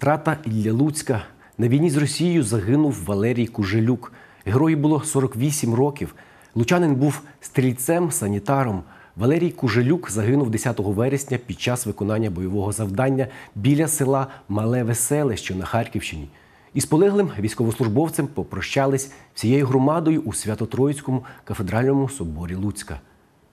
Втрата Ілля Луцька. На війні з Росією загинув Валерій Кужелюк. Герої було 48 років. Лучанин був стрільцем, санітаром. Валерій Кужелюк загинув 10 вересня під час виконання бойового завдання біля села Мале Веселе, що на Харківщині. Із полеглим військовослужбовцем попрощались всією громадою у Свято-Троїцькому кафедральному соборі Луцька.